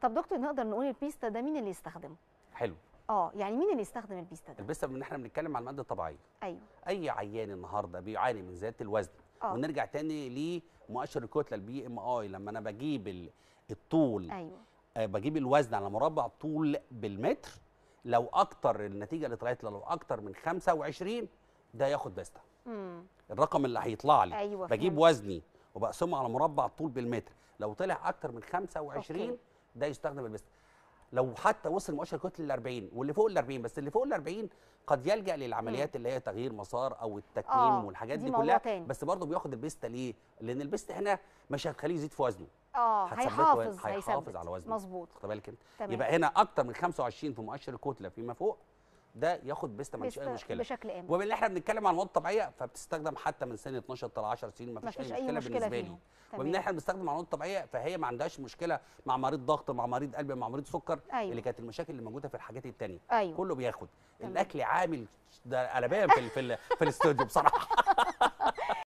طب دكتور نقدر نقول البيستا ده مين اللي يستخدمه حلو اه يعني مين اللي يستخدم البيستا ده البيستا ان احنا بنتكلم عن الماده الطبيعيه ايوه اي عيان النهارده بيعاني من زياده الوزن أوه. ونرجع تاني لمؤشر الكتله البي ام اي لما انا بجيب الطول ايوه آه، بجيب الوزن على مربع طول بالمتر لو اكتر النتيجه اللي طلعت لو اكتر من 25 ده ياخد بيستا الرقم اللي هيطلع لي أيوة بجيب وزني وبقسمه على مربع الطول بالمتر لو طلع اكتر من 25 أوكي. ده يستخدم المثل لو حتى وصل مؤشر كتله ال 40 واللي فوق ال 40 بس اللي فوق ال 40 قد يلجا للعمليات اللي هي تغيير مسار او التكميم آه والحاجات دي, دي كلها تاني. بس برضه بياخد البيستا ليه؟ لان البيستا هنا مش هتخليه يزيد في وزنه اه هيحافظ هيحافظ على وزنه مظبوط خد بالك يبقى هنا اكتر من 25 في مؤشر الكتله فيما فوق ده ياخد بيستا ما عنديش اي مشكله بشكل امن وباللي احنا بنتكلم عن مواد طبيعيه فبتستخدم حتى من سن 12 ل 10 سنين ما فيش اي مشكله, مشكلة بالنسبه لي وباللي احنا بنستخدم عن مواد طبيعيه فهي ما عندهاش مشكله مع مريض ضغط مع مريض قلب مع مريض سكر أيوة. اللي كانت المشاكل اللي موجوده في الحاجات الثانيه أيوة. كله بياخد تمام. الاكل عامل ده قلبان في في, في الاستوديو بصراحه